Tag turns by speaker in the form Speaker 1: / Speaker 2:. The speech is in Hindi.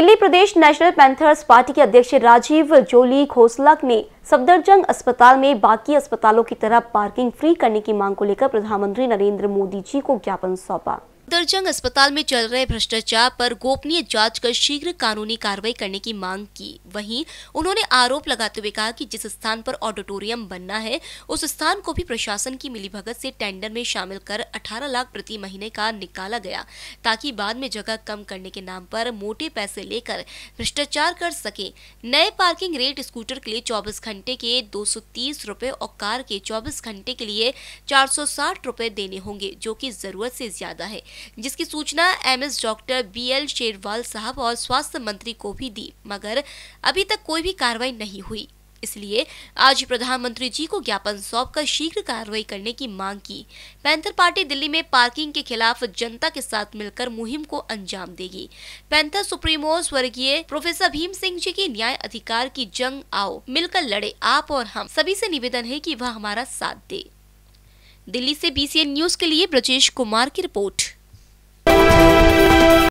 Speaker 1: Delhi Pradesh national panthers party के अध्यक्ष राजीव जोली खोसला ने सफदरजंग अस्पताल में बाकी अस्पतालों की तरह पार्किंग फ्री करने की मांग को लेकर प्रधानमंत्री नरेंद्र मोदी जी को ज्ञापन सौंपा सफदरजंग अस्पताल में चल रहे भ्रष्टाचार पर गोपनीय जांच कर शीघ्र कानूनी कार्रवाई करने की मांग की वहीं उन्होंने आरोप लगाते हुए कहा कि जिस स्थान पर ऑडिटोरियम बनना है उस स्थान को भी प्रशासन की मिलीभगत से टेंडर में शामिल कर 18 लाख प्रति महीने का निकाला गया ताकि बाद में जगह कम करने के नाम पर मोटे पैसे लेकर भ्रष्टाचार कर सके नए पार्किंग रेट स्कूटर के लिए चौबीस घंटे के दो रुपए और कार के चौबीस घंटे के लिए चार सौ देने होंगे जो की जरूरत से ज्यादा है जिसकी सूचना MS doctor B L Sherwal साहब और स्वास्थ्य मंत्री को भी दी मगर अभी तक कोई भी कार्रवाई नहीं हुई इसलिए आज प्रधानमंत्री जी को ज्ञापन सौंपकर शीघ्र कार्रवाई करने की मांग की पैंथर पार्टी दिल्ली में पार्किंग के खिलाफ जनता के साथ मिलकर मुहिम को अंजाम देगी पैंथर सुप्रीमो स्वर्गीय प्रोफेसर भीम सिंह जी की न्याय अधिकार की जंग आओ मिलकर लड़े आप और हम सभी से निवेदन है कि वह हमारा साथ दे दिल्ली से बीसीएन न्यूज के लिए ब्रजेश कुमार की रिपोर्ट